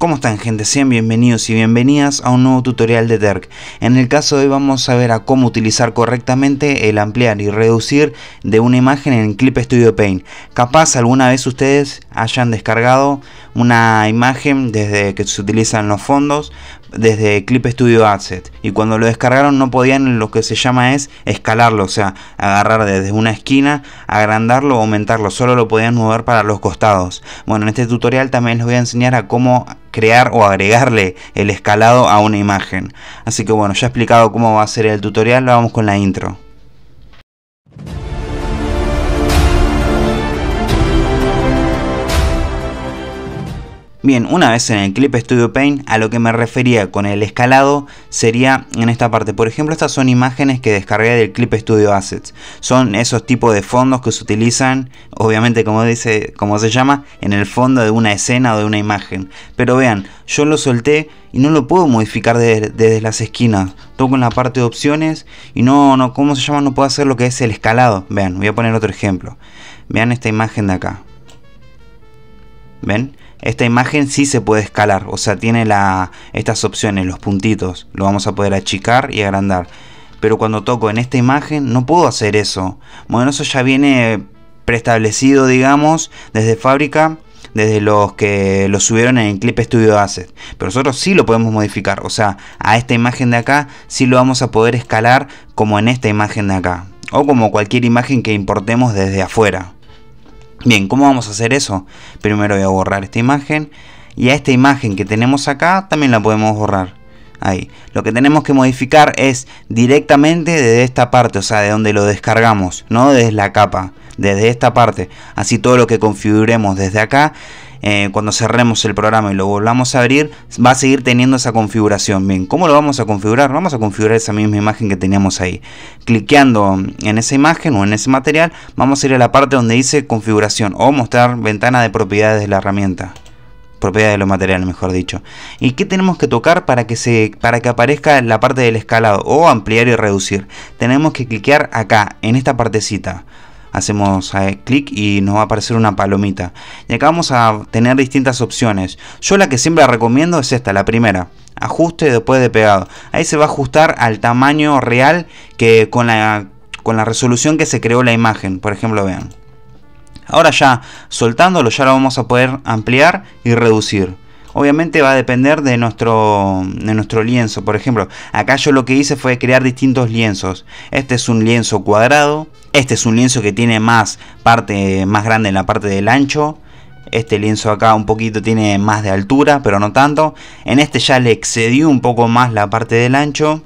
¿Cómo están gente? Sean bienvenidos y bienvenidas a un nuevo tutorial de Terk. En el caso de hoy vamos a ver a cómo utilizar correctamente el ampliar y reducir de una imagen en Clip Studio Paint. Capaz alguna vez ustedes hayan descargado una imagen desde que se utilizan los fondos desde Clip Studio Asset y cuando lo descargaron no podían lo que se llama es escalarlo, o sea, agarrar desde una esquina, agrandarlo o aumentarlo, solo lo podían mover para los costados. Bueno, en este tutorial también les voy a enseñar a cómo crear o agregarle el escalado a una imagen. Así que bueno, ya he explicado cómo va a ser el tutorial, vamos con la intro. Bien, una vez en el clip Studio Paint, a lo que me refería con el escalado sería en esta parte. Por ejemplo, estas son imágenes que descargué del clip Studio Assets. Son esos tipos de fondos que se utilizan, obviamente como dice, como se llama, en el fondo de una escena o de una imagen. Pero vean, yo lo solté y no lo puedo modificar desde, desde las esquinas. Toco en la parte de opciones y no, no, ¿cómo se llama? No puedo hacer lo que es el escalado. Vean, voy a poner otro ejemplo. Vean esta imagen de acá. ¿Ven? Esta imagen sí se puede escalar, o sea, tiene la, estas opciones, los puntitos, lo vamos a poder achicar y agrandar. Pero cuando toco en esta imagen no puedo hacer eso. Bueno, eso ya viene preestablecido, digamos, desde fábrica, desde los que lo subieron en el Clip Studio Asset. Pero nosotros sí lo podemos modificar, o sea, a esta imagen de acá sí lo vamos a poder escalar como en esta imagen de acá. O como cualquier imagen que importemos desde afuera. Bien, ¿cómo vamos a hacer eso? Primero voy a borrar esta imagen y a esta imagen que tenemos acá también la podemos borrar. Ahí. Lo que tenemos que modificar es directamente desde esta parte, o sea, de donde lo descargamos, no desde la capa, desde esta parte. Así todo lo que configuremos desde acá eh, cuando cerremos el programa y lo volvamos a abrir, va a seguir teniendo esa configuración. Bien, ¿cómo lo vamos a configurar? Vamos a configurar esa misma imagen que teníamos ahí. clickeando en esa imagen o en ese material, vamos a ir a la parte donde dice configuración o mostrar ventana de propiedades de la herramienta propiedad de los materiales, mejor dicho. ¿Y qué tenemos que tocar para que, se, para que aparezca la parte del escalado o ampliar y reducir? Tenemos que cliquear acá, en esta partecita hacemos eh, clic y nos va a aparecer una palomita. Y acá vamos a tener distintas opciones. Yo la que siempre recomiendo es esta, la primera. Ajuste después de pegado. Ahí se va a ajustar al tamaño real que con la, con la resolución que se creó la imagen. Por ejemplo, vean. Ahora ya soltándolo ya lo vamos a poder ampliar y reducir. Obviamente va a depender de nuestro, de nuestro lienzo. Por ejemplo, acá yo lo que hice fue crear distintos lienzos. Este es un lienzo cuadrado. Este es un lienzo que tiene más parte más grande en la parte del ancho. Este lienzo acá un poquito tiene más de altura, pero no tanto. En este ya le excedió un poco más la parte del ancho.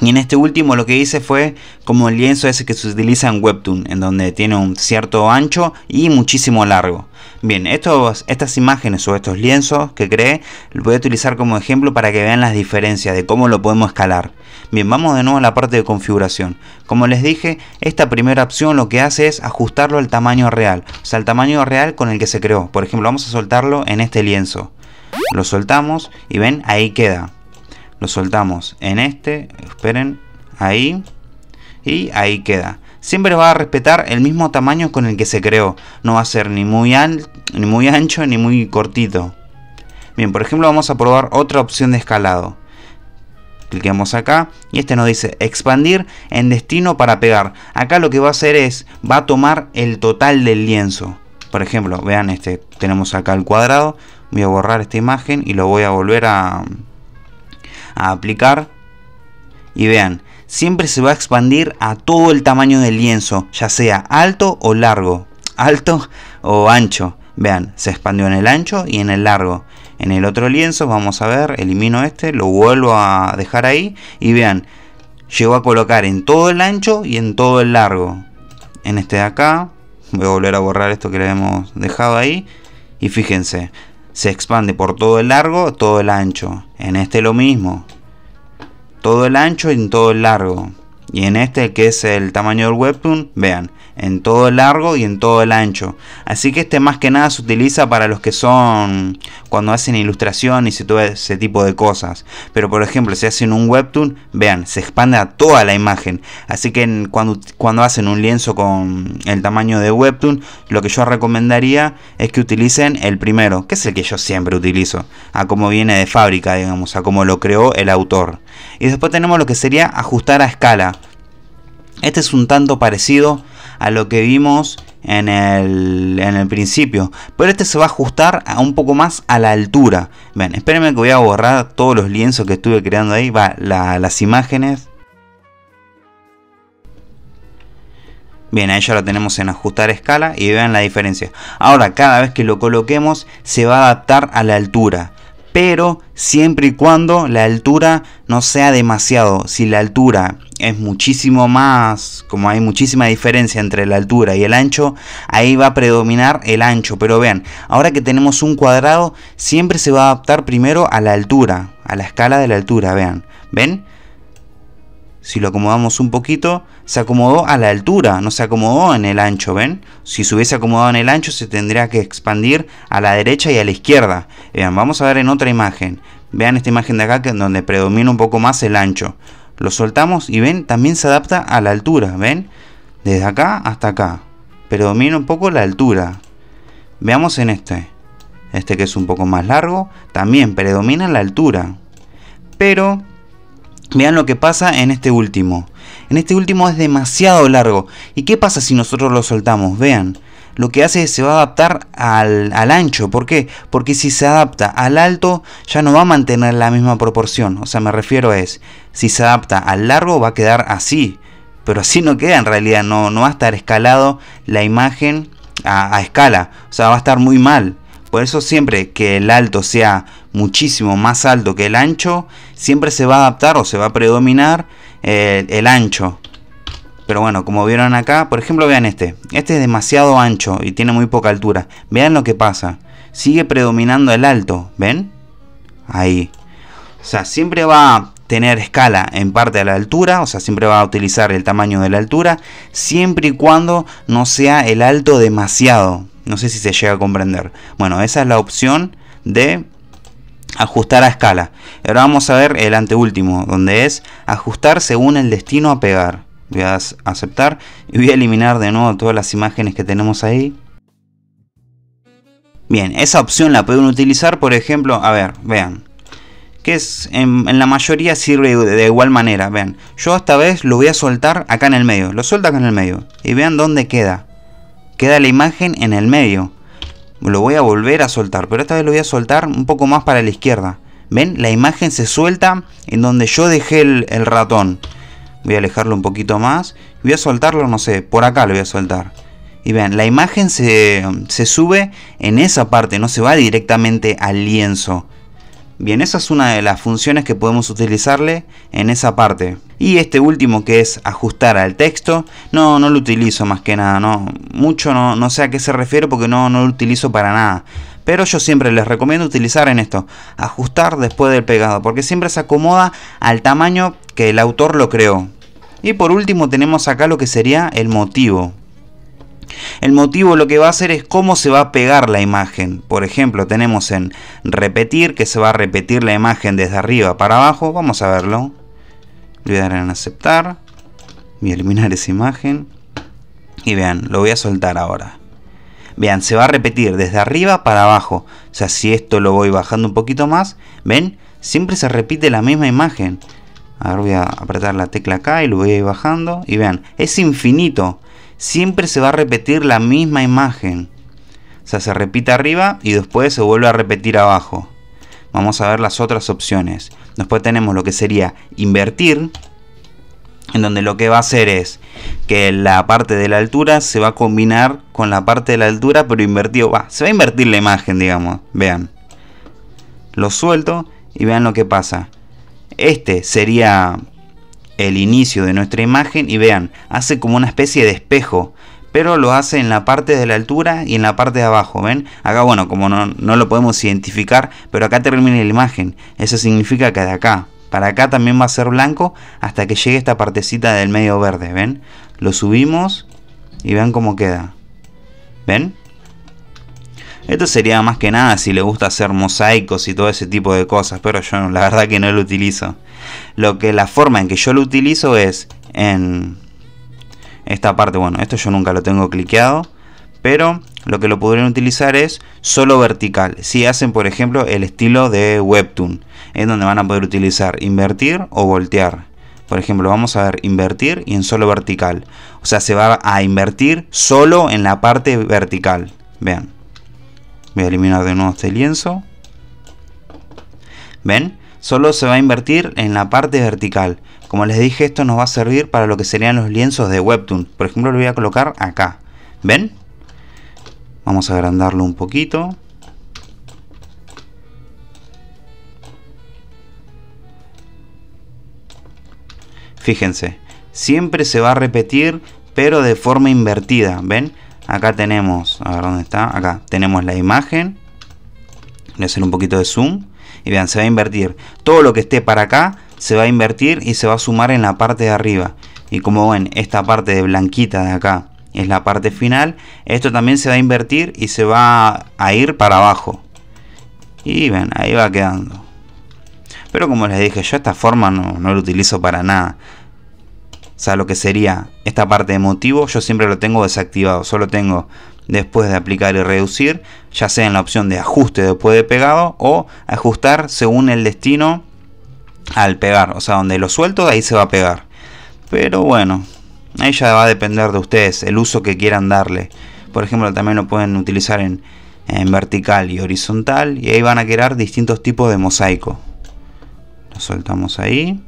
Y en este último lo que hice fue como el lienzo ese que se utiliza en Webtoon, en donde tiene un cierto ancho y muchísimo largo. Bien, estos, estas imágenes o estos lienzos que creé lo voy a utilizar como ejemplo para que vean las diferencias de cómo lo podemos escalar. Bien, vamos de nuevo a la parte de configuración. Como les dije, esta primera opción lo que hace es ajustarlo al tamaño real, o sea, al tamaño real con el que se creó. Por ejemplo, vamos a soltarlo en este lienzo. Lo soltamos y ven, ahí queda. Lo soltamos en este, esperen, ahí y ahí queda siempre va a respetar el mismo tamaño con el que se creó. No va a ser ni muy, ni muy ancho ni muy cortito. Bien, por ejemplo vamos a probar otra opción de escalado. clicamos acá y este nos dice expandir en destino para pegar. Acá lo que va a hacer es, va a tomar el total del lienzo. Por ejemplo, vean este, tenemos acá el cuadrado. Voy a borrar esta imagen y lo voy a volver a, a aplicar. Y vean, siempre se va a expandir a todo el tamaño del lienzo, ya sea alto o largo, alto o ancho. Vean, se expandió en el ancho y en el largo. En el otro lienzo, vamos a ver, elimino este, lo vuelvo a dejar ahí y vean, llegó a colocar en todo el ancho y en todo el largo. En este de acá, voy a volver a borrar esto que le hemos dejado ahí y fíjense, se expande por todo el largo, todo el ancho. En este lo mismo, todo el ancho y en todo el largo. Y en este que es el tamaño del webtoon, vean, en todo el largo y en todo el ancho. Así que este más que nada se utiliza para los que son cuando hacen ilustración y se todo ese tipo de cosas. Pero por ejemplo, si hacen un webtoon, vean, se expande a toda la imagen. Así que cuando, cuando hacen un lienzo con el tamaño de webtoon, lo que yo recomendaría es que utilicen el primero, que es el que yo siempre utilizo, a como viene de fábrica, digamos, a como lo creó el autor. Y después tenemos lo que sería ajustar a escala. Este es un tanto parecido a lo que vimos en el, en el principio. Pero este se va a ajustar a un poco más a la altura. Ven, espérenme que voy a borrar todos los lienzos que estuve creando ahí. Va, las imágenes. Bien, ahí ya lo tenemos en ajustar escala y vean la diferencia. Ahora, cada vez que lo coloquemos, se va a adaptar a la altura. Pero siempre y cuando la altura no sea demasiado. Si la altura es muchísimo más, como hay muchísima diferencia entre la altura y el ancho, ahí va a predominar el ancho. Pero vean, ahora que tenemos un cuadrado, siempre se va a adaptar primero a la altura, a la escala de la altura, vean. ¿Ven? Si lo acomodamos un poquito, se acomodó a la altura, no se acomodó en el ancho, ¿ven? Si se hubiese acomodado en el ancho, se tendría que expandir a la derecha y a la izquierda. Vean, vamos a ver en otra imagen. Vean esta imagen de acá, que donde predomina un poco más el ancho. Lo soltamos y ven, también se adapta a la altura, ven, desde acá hasta acá. Pero un poco la altura. Veamos en este. Este que es un poco más largo, también predomina la altura. Pero vean lo que pasa en este último. En este último es demasiado largo. ¿Y qué pasa si nosotros lo soltamos? Vean, lo que hace es se va a adaptar al, ancho. ¿Por qué? Porque si se adapta al alto ya no va a mantener la misma proporción. O sea, me refiero a es, si se adapta al largo va a quedar así. Pero así no queda en realidad, no, no va a estar escalado la imagen a, escala. O sea, va a estar muy mal. Por eso siempre que el alto sea muchísimo más alto que el ancho, siempre se va a adaptar o se va a predominar eh, el ancho. Pero bueno, como vieron acá, por ejemplo, vean este. Este es demasiado ancho y tiene muy poca altura. Vean lo que pasa. Sigue predominando el alto, ¿ven? Ahí. O sea, siempre va a tener escala en parte a la altura, o sea, siempre va a utilizar el tamaño de la altura, siempre y cuando no sea el alto demasiado. No sé si se llega a comprender. Bueno, esa es la opción de ajustar a escala. Ahora vamos a ver el anteúltimo, donde es ajustar según el destino a pegar voy a aceptar y voy a eliminar de nuevo todas las imágenes que tenemos ahí. Bien, esa opción la pueden utilizar, por ejemplo, a ver, vean, que es en, la mayoría sirve de igual manera. Vean, yo esta vez lo voy a soltar acá en el medio. Lo suelto acá en el medio. Y vean dónde queda. Queda la imagen en el medio. Lo voy a volver a soltar. Pero esta vez lo voy a soltar un poco más para la izquierda. ¿Ven? La imagen se suelta en donde yo dejé el ratón voy a alejarlo un poquito más, voy a soltarlo, no sé, por acá lo voy a soltar. Y ven, la imagen se, sube en esa parte, no se va directamente al lienzo. Bien, esa es una de las funciones que podemos utilizarle en esa parte. Y este último que es ajustar al texto, no, no lo utilizo más que nada, no, mucho no, sé a qué se refiere porque no, no lo utilizo para nada. Pero yo siempre les recomiendo utilizar en esto, ajustar después del pegado, porque siempre se acomoda al tamaño que el autor lo creó. Y por último tenemos acá lo que sería el motivo. El motivo lo que va a hacer es cómo se va a pegar la imagen. Por ejemplo, tenemos en repetir, que se va a repetir la imagen desde arriba para abajo. Vamos a verlo. voy a dar en aceptar. Y eliminar esa imagen. Y vean, lo voy a soltar ahora. Vean, se va a repetir desde arriba para abajo. O sea, si esto lo voy bajando un poquito más, ¿ven? Siempre se repite la misma imagen. Ahora voy a apretar la tecla acá y lo voy a ir bajando. Y vean, es infinito. Siempre se va a repetir la misma imagen. O sea, se repite arriba y después se vuelve a repetir abajo. Vamos a ver las otras opciones. Después tenemos lo que sería invertir en donde lo que va a hacer es que la parte de la altura se va a combinar con la parte de la altura, pero invertido, va, se va a invertir la imagen, digamos, vean. Lo suelto y vean lo que pasa. Este sería el inicio de nuestra imagen y vean, hace como una especie de espejo, pero lo hace en la parte de la altura y en la parte de abajo, ¿ven? Acá, bueno, como no, no lo podemos identificar, pero acá termina la imagen, eso significa que de acá, para acá también va a ser blanco hasta que llegue esta partecita del medio verde, ¿ven? Lo subimos y vean cómo queda. ¿Ven? Esto sería más que nada si le gusta hacer mosaicos y todo ese tipo de cosas, pero yo la verdad que no lo utilizo. Lo que la forma en que yo lo utilizo es en esta parte, bueno, esto yo nunca lo tengo cliqueado, pero lo que lo podrían utilizar es solo vertical. Si hacen, por ejemplo, el estilo de Webtoon, es donde van a poder utilizar invertir o voltear. Por ejemplo, vamos a ver invertir y en solo vertical. O sea, se va a invertir solo en la parte vertical. Vean. Voy a eliminar de nuevo este lienzo. ¿Ven? Solo se va a invertir en la parte vertical. Como les dije, esto nos va a servir para lo que serían los lienzos de Webtoon. Por ejemplo, lo voy a colocar acá. ¿Ven? Vamos a agrandarlo un poquito. Fíjense, siempre se va a repetir, pero de forma invertida, ¿ven? Acá tenemos, a ver dónde está, acá tenemos la imagen. Voy a hacer un poquito de zoom. Y vean, se va a invertir. Todo lo que esté para acá se va a invertir y se va a sumar en la parte de arriba. Y como ven, esta parte de blanquita de acá es la parte final, esto también se va a invertir y se va a ir para abajo. Y ven, ahí va quedando. Pero como les dije, yo esta forma no, no lo utilizo para nada. O sea, lo que sería esta parte de motivo, yo siempre lo tengo desactivado. Solo tengo después de aplicar y reducir, ya sea en la opción de ajuste después de pegado o ajustar según el destino al pegar. O sea, donde lo suelto, ahí se va a pegar. Pero bueno, Ahí ya va a depender de ustedes el uso que quieran darle. Por ejemplo, también lo pueden utilizar en, vertical y horizontal. Y ahí van a crear distintos tipos de mosaico. Lo soltamos ahí.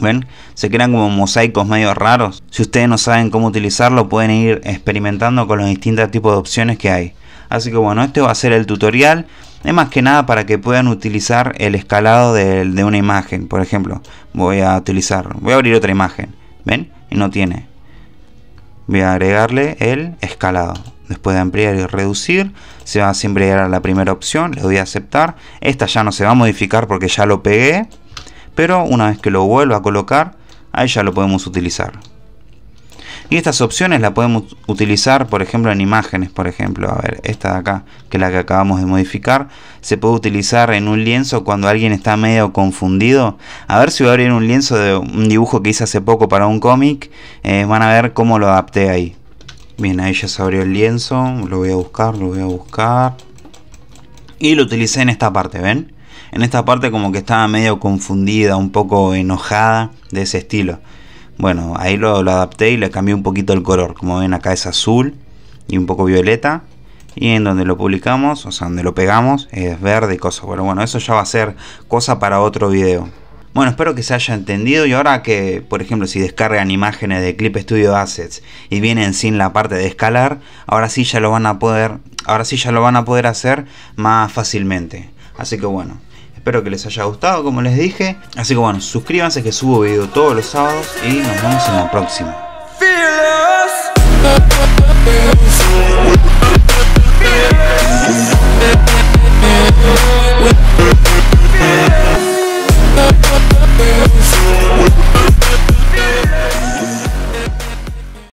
¿Ven? Se crean como mosaicos medio raros. Si ustedes no saben cómo utilizarlo, pueden ir experimentando con los distintos tipos de opciones que hay. Así que bueno, este va a ser el tutorial. Es más que nada para que puedan utilizar el escalado de, de una imagen. Por ejemplo, voy a utilizar, voy a abrir otra imagen. ¿Ven? Y no tiene. Voy a agregarle el escalado. Después de ampliar y reducir, se va siempre a llegar a la primera opción. Le doy a aceptar. Esta ya no se va a modificar porque ya lo pegué. Pero una vez que lo vuelva a colocar, ahí ya lo podemos utilizar. Y estas opciones las podemos utilizar, por ejemplo, en imágenes, por ejemplo. A ver, esta de acá, que es la que acabamos de modificar. Se puede utilizar en un lienzo cuando alguien está medio confundido. A ver si voy a abrir un lienzo de un dibujo que hice hace poco para un cómic. Eh, van a ver cómo lo adapté ahí. Bien, ahí ya se abrió el lienzo. Lo voy a buscar, lo voy a buscar. Y lo utilicé en esta parte, ¿ven? En esta parte como que estaba medio confundida, un poco enojada de ese estilo. Bueno, ahí lo, adapté y le cambié un poquito el color. Como ven acá es azul y un poco violeta. Y en donde lo publicamos, o sea, donde lo pegamos, es verde y cosas. Bueno, bueno, eso ya va a ser cosa para otro video. Bueno, espero que se haya entendido y ahora que, por ejemplo, si descargan imágenes de Clip Studio Assets y vienen sin la parte de escalar, ahora sí ya lo van a poder, ahora sí ya lo van a poder hacer más fácilmente. Así que bueno, Espero que les haya gustado, como les dije. Así que bueno, suscríbanse que subo video todos los sábados y nos vemos en la próxima.